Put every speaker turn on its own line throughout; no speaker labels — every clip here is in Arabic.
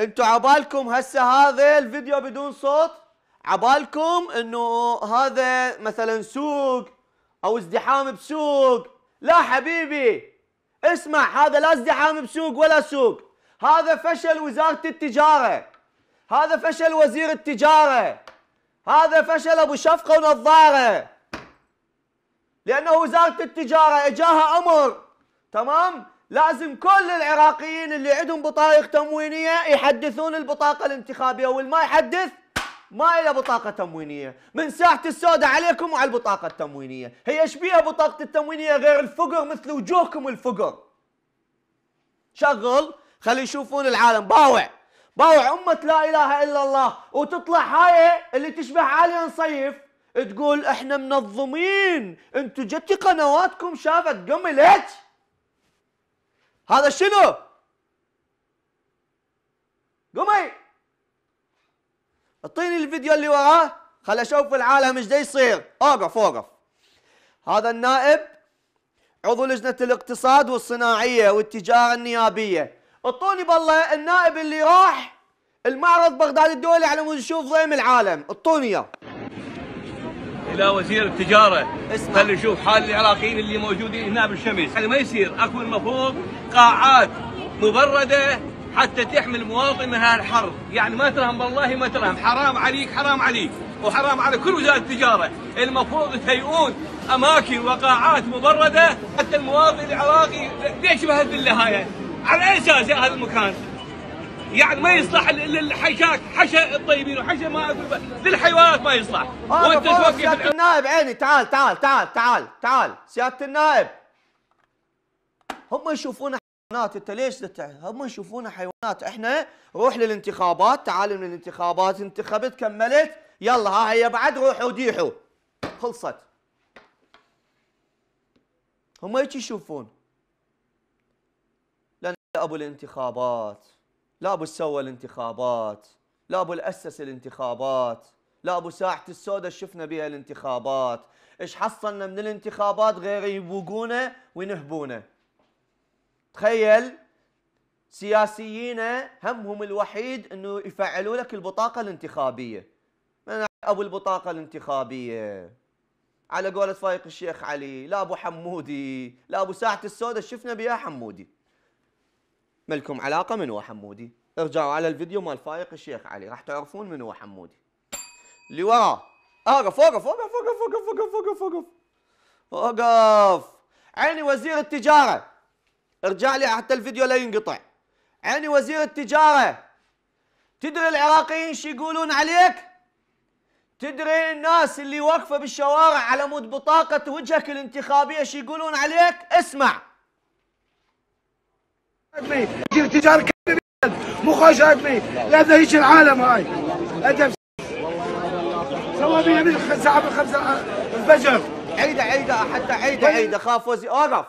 انتوا عبالكم هسه هذا الفيديو بدون صوت عبالكم انه هذا مثلا سوق او ازدحام بسوق لا حبيبي اسمع هذا لا ازدحام بسوق ولا سوق هذا فشل وزارة التجارة هذا فشل وزير التجارة هذا فشل ابو شفقة ونظارة لانه وزارة التجارة اجاها امر تمام لازم كل العراقيين اللي عندهم بطايق تموينيه يحدثون البطاقه الانتخابيه والما يحدث ما إلى بطاقة تموينية من ساحة السوداء عليكم وعلى البطاقة التموينية هي ايش بيها بطاقة التموينية غير الفقر مثل وجوهكم الفقر شغل خلي يشوفون العالم باوع باوع أمة لا إله إلا الله وتطلع هاي اللي تشبه عالية نصيف تقول احنا منظمين انتو جتي قنواتكم شافت قملت هذا شنو؟ قمي اعطيني الفيديو اللي وراه خل اشوف العالم ايش يصير اوقف اوقف هذا النائب عضو لجنه الاقتصاد والصناعيه والتجاره النيابيه اعطوني بالله النائب اللي راح المعرض بغداد الدولي على مود يشوف ضيم العالم اعطوني اياه
الى وزير التجاره اسمع خلي نشوف حال العراقيين اللي موجودين هنا بالشمس يعني ما يصير اكو المفروض قاعات مبرده حتى تحمي المواطن من هالحر يعني ما ترهم والله ما ترهم حرام عليك حرام عليك وحرام على كل وزاره التجاره المفروض يهيئون اماكن وقاعات مبرده حتى المواطن العراقي ليش بهالذله هاي على اي اساس هذا المكان يعني ما يصلح للحشاك حشا الطيبين وحشا ما اقول للحيوانات ما يصلح آه، وانت سياده
النائب عيني تعال تعال تعال تعال تعال سياده النائب هم يشوفون حيوانات انت ليش هم يشوفون حيوانات احنا روح للانتخابات تعال من الانتخابات انتخبت كملت يلا ها هي بعد روحوا ديحوا خلصت هم هيك يشوفون لان ابو الانتخابات لا ابو سوى الانتخابات لا ابو اسس الانتخابات لا ابو ساحه السوداء شفنا بها الانتخابات ايش حصلنا من الانتخابات غير يبوقونه وينهبونه تخيل سياسيين همهم الوحيد انه يفعلوا لك البطاقه الانتخابيه من ابو البطاقه الانتخابيه على قولة فايق الشيخ علي لا ابو حمودي لا ابو ساعة السوداء شفنا بها حمودي ملكم علاقه من هو حمودي ارجعوا على الفيديو مال فايق الشيخ علي راح تعرفون من هو حمودي اللي وراه اقف اوقف اوقف اوقف اوقف اوقف اوقف اوقف اوقف عيني وزير التجاره ارجع لي حتى الفيديو لا ينقطع عيني وزير التجاره تدري العراقيين شو يقولون عليك؟ تدري الناس اللي واقفه بالشوارع على مود بطاقه وجهك الانتخابيه شو يقولون عليك؟ اسمع يصير تجار كبير مو خوش ادمي لازم هيك العالم هاي ادب سوا بينا من الساعه بالخمسه الفجر عيده عيده حتى عيده طيب. عيده خاف وزير اوقف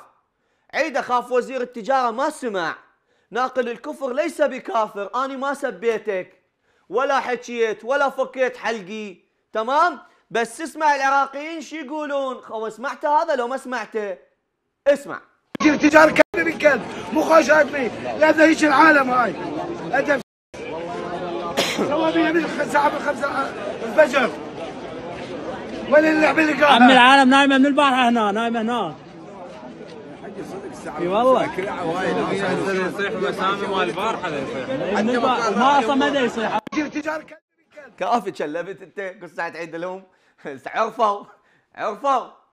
عيده خاف وزير التجاره ما سمع ناقل الكفر ليس بكافر انا ما سبيتك ولا حكيت ولا فكيت حلقي تمام بس اسمع العراقيين شو يقولون هو سمعت هذا لو ما سمعته اسمع
تجار كلب من كلب مو خوش ادمي لان هيك العالم هاي انت سوابيها من الساعه من 5 آه، الفجر وين اللعبة اللي قاعدة عمي العالم نايمه من البارحه هنا نايمه هنا اي والله وايد يصيح مسامي مال البارحه ما اصلا ما يصيح
تجار كلب كافي تشلبت انت قصه عيد لهم عرفوا عرفوا